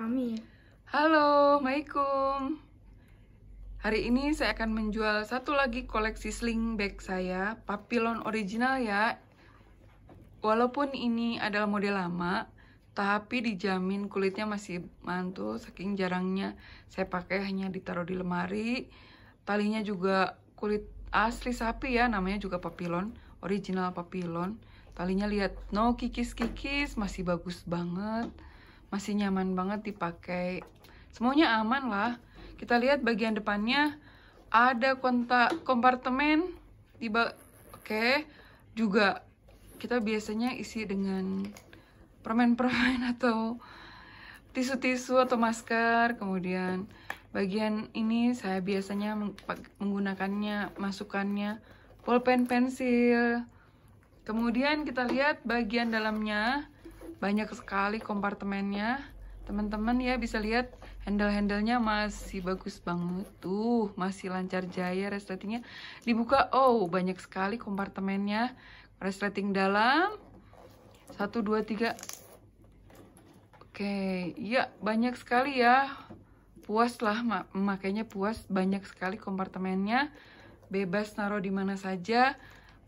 kami. Ya. Halo, maikum. Hari ini saya akan menjual satu lagi koleksi sling bag saya, Papillon original ya. Walaupun ini adalah model lama, tapi dijamin kulitnya masih mantul saking jarangnya saya pakai hanya ditaruh di lemari. Talinya juga kulit asli sapi ya, namanya juga papillon, original papillon. Talinya lihat no kikis-kikis, masih bagus banget masih nyaman banget dipakai semuanya aman lah kita lihat bagian depannya ada kontak kompartemen tiba oke okay. juga kita biasanya isi dengan permen-permen atau tisu-tisu atau masker kemudian bagian ini saya biasanya menggunakannya masukannya pulpen pensil kemudian kita lihat bagian dalamnya banyak sekali kompartemennya teman-teman ya bisa lihat handle-handlenya masih bagus banget tuh masih lancar jaya resletingnya dibuka oh banyak sekali kompartemennya resleting dalam satu dua tiga oke ya banyak sekali ya puas lah makanya puas banyak sekali kompartemennya bebas naruh di mana saja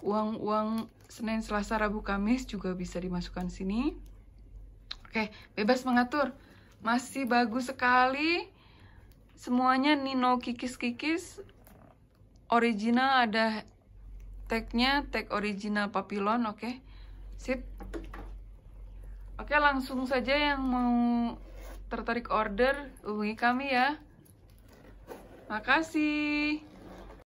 uang-uang Senin, Selasa, Rabu, Kamis juga bisa dimasukkan sini Oke, bebas mengatur. Masih bagus sekali. Semuanya Nino kikis-kikis. Original ada tagnya, tag original papillon, oke. Sip. Oke, langsung saja yang mau tertarik order hubungi kami ya. Makasih.